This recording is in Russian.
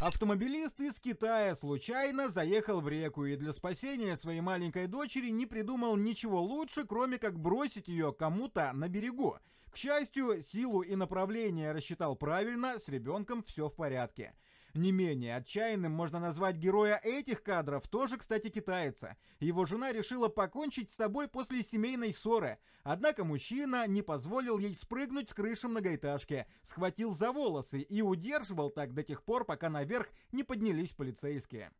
Автомобилист из Китая случайно заехал в реку и для спасения своей маленькой дочери не придумал ничего лучше, кроме как бросить ее кому-то на берегу. К счастью, силу и направление рассчитал правильно, с ребенком все в порядке. Не менее отчаянным можно назвать героя этих кадров, тоже, кстати, китайца. Его жена решила покончить с собой после семейной ссоры. Однако мужчина не позволил ей спрыгнуть с крыши многоэтажки, схватил за волосы и удерживал так до тех пор, пока наверх не поднялись полицейские.